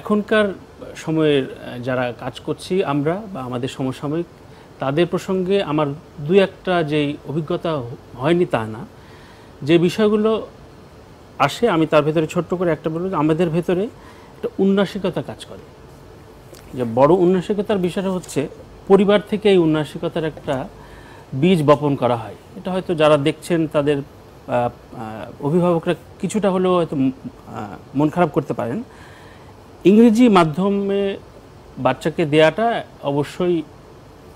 এখনকার সময়ের যারা কাজ করছি আমরা বা আমাদের সমসাময়িক তাদের প্রসঙ্গে আমার দুই একটা যেই অভিজ্ঞতা হয়নি তা না যে বিষয়গুলো আসে আমি তার ভেতরে ছোট্ট করে একটা বলব আমাদের ভেতরে একটা উন্নাসিকতা কাজ করে যে বড় উন্নাসিকতার বিষয়টা হচ্ছে পরিবার থেকে এই উন্নাসিকতার একটা বীজ বপন করা হয় এটা হয়তো যারা দেখছেন তাদের অভিভাবকরা কিছুটা হলেও হয়তো মন খারাপ করতে পারেন ইংরেজি মাধ্যমে বাচ্চাকে দেয়াটা অবশ্যই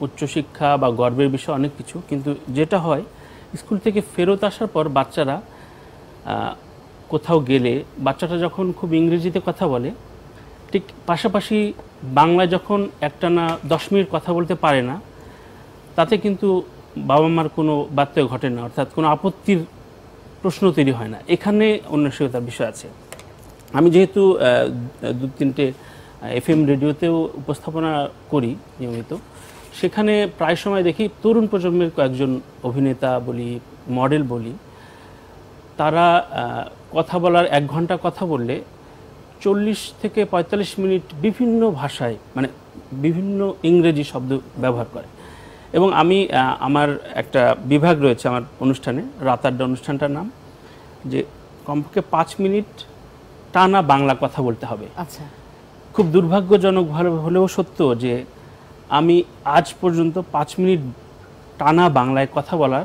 উচ্চশিক্ষা বা গর্বের বিষয় অনেক কিছু কিন্তু যেটা হয় স্কুল থেকে ফেরত আসার পর বাচ্চারা কোথাও গেলে বাচ্চাটা যখন খুব ইংরেজিতে কথা বলে ঠিক পাশাপাশি বাংলা যখন একটা না দশ মিনিট কথা বলতে পারে না তাতে কিন্তু বাবা মার কোনো বাত্য ঘটে না অর্থাৎ কোনো আপত্তির প্রশ্ন তৈরি হয় না এখানে অন্য বিষয় আছে আমি যেহেতু দু তিনটে এফ এম রেডিওতেও উপস্থাপনা করি নিয়মিত সেখানে প্রায় সময় দেখি তরুণ প্রজন্মের কয়েকজন অভিনেতা বলি মডেল বলি তারা কথা বলার এক ঘন্টা কথা বললে চল্লিশ থেকে ৪৫ মিনিট বিভিন্ন ভাষায় মানে বিভিন্ন ইংরেজি শব্দ ব্যবহার করে এবং আমি আমার একটা বিভাগ রয়েছে আমার অনুষ্ঠানে রাতাড্ডা অনুষ্ঠানটার নাম যে কমপক্ষে পাঁচ মিনিট টানা বাংলা কথা বলতে হবে আচ্ছা খুব দুর্ভাগ্যজনক হলেও সত্য যে আমি আজ পর্যন্ত পাঁচ মিনিট টানা বাংলায় কথা বলার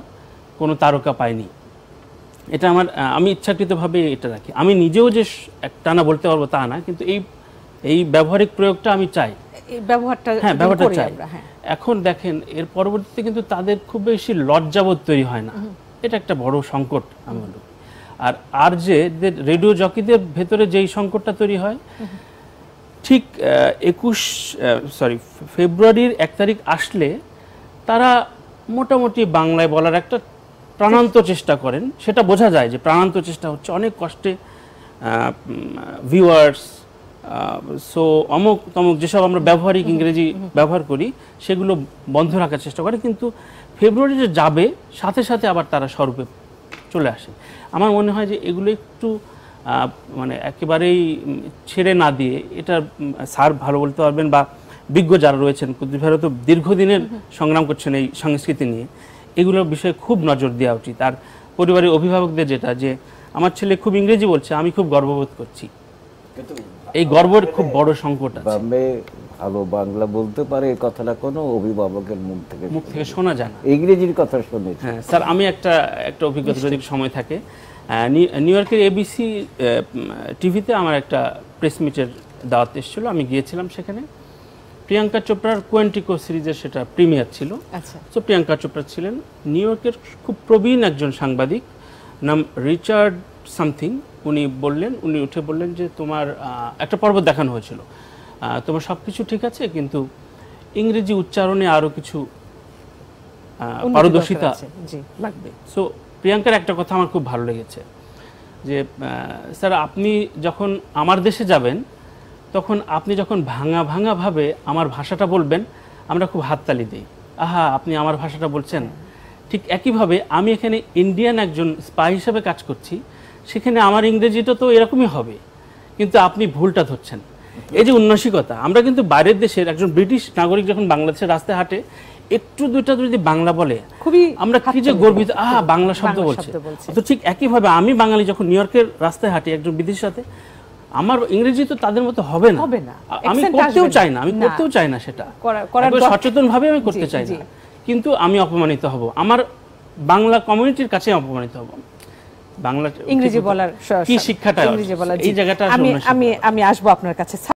কোনো তারকা পাইনি এটা আমার আমি ইচ্ছাকৃতভাবে এটা রাখি আমি নিজেও যে টানা বলতে পারবো তা না কিন্তু এই এই ব্যবহারিক প্রয়োগটা আমি চাই ব্যবহারটা হ্যাঁ ব্যবহারটা চাই হ্যাঁ। এখন দেখেন এর পরবর্তীতে কিন্তু তাদের খুব বেশি লজ্জাবোধ তৈরি হয় না এটা একটা বড় সংকট আমি বলবো আর আর যে রেডিও জকিদের ভেতরে যেই সংকটটা তৈরি হয় ঠিক একুশ সরি ফেব্রুয়ারির এক তারিখ আসলে তারা মোটামুটি বাংলায় বলার একটা প্রাণান্ত চেষ্টা করেন সেটা বোঝা যায় যে প্রাণান্ত চেষ্টা হচ্ছে অনেক কষ্টে ভিউয়ার্স সো অমুক তমুক যেসব আমরা ব্যবহারিক ইংরেজি ব্যবহার করি সেগুলো বন্ধ রাখার চেষ্টা করে কিন্তু ফেব্রুয়ারিতে যাবে সাথে সাথে আবার তারা স্বরূপে চলে আসে আমার মনে হয় যে এগুলো একটু মানে একেবারেই ছেড়ে না দিয়ে এটা স্যার ভালো বলতে পারবেন বা বিজ্ঞ যারা রয়েছেন কুদ্দিভারা তো দীর্ঘদিনের সংগ্রাম করছেন এই সংস্কৃতি নিয়ে এগুলোর বিষয়ে খুব নজর দেওয়া উচিত আর পরিবারের অভিভাবকদের যেটা যে আমার ছেলে খুব ইংরেজি বলছে আমি খুব গর্ববোধ করছি এই গর্বের খুব বড় সংকট আছে ভালো বাংলা বলতে পারে এই কথাটা কোনো অভিভাবকের মুখ থেকে মুখ থেকে শোনা যায় না ইংরেজির কথা শুনে হ্যাঁ স্যার আমি একটা একটা অভিজ্ঞতা যদি সময় থাকে নিউ ইয়র্কের এবিসি টিভিতে আমার একটা প্রেস মিটের দাওয়াত এসেছিল আমি গিয়েছিলাম সেখানে প্রিয়াঙ্কা চোপড়ার কোয়েন্টিকো সিরিজের সেটা প্রিমিয়ার ছিল আচ্ছা তো প্রিয়াঙ্কা চোপড়া ছিলেন নিউ ইয়র্কের খুব প্রবীণ একজন সাংবাদিক নাম রিচার্ড সামথিং উনি বললেন উনি উঠে বললেন যে তোমার একটা পর্বত দেখানো হয়েছিল তোমার সব কিছু ঠিক আছে কিন্তু ইংরেজি উচ্চারণে আরও কিছু পারদর্শিতা লাগবে সো প্রিয়াঙ্কার একটা কথা আমার খুব ভালো লেগেছে যে স্যার আপনি যখন আমার দেশে যাবেন তখন আপনি যখন ভাঙা ভাঙাভাবে আমার ভাষাটা বলবেন আমরা খুব হাততালি দিই আহা আপনি আমার ভাষাটা বলছেন হ্যাঁ। ঠিক একইভাবে আমি এখানে ইন্ডিয়ান একজন স্পাই হিসেবে কাজ করছি সেখানে আমার ইংরেজিটা তো এরকমই হবে কিন্তু আপনি ভুলটা ধরছেন এই যে উন্নাসিকতা আমরা কিন্তু বাইরের দেশের একজন ব্রিটিশ নাগরিক যখন বাংলাদেশের রাস্তায় হাঁটে একটু দুইটা যদি বাংলা বলে খুবই আমরা কি যে গর্বিত আহ বাংলা শব্দ বলছে তো ঠিক একইভাবে আমি বাঙালি যখন নিউ ইয়র্কের রাস্তায় হাঁটি একজন বিদেশির সাথে আমার ইংরেজি তো তাদের মতো হবে না আমি করতেও চাই না আমি করতেও চাই না সেটা সচেতন ভাবে আমি করতে চাই না কিন্তু আমি অপমানিত হব আমার বাংলা কমিউনিটির কাছে অপমানিত হব বাংলা ইংরেজি বলার কি শিক্ষাটা এই জায়গাটা আমি আমি আমি আসবো আপনার কাছে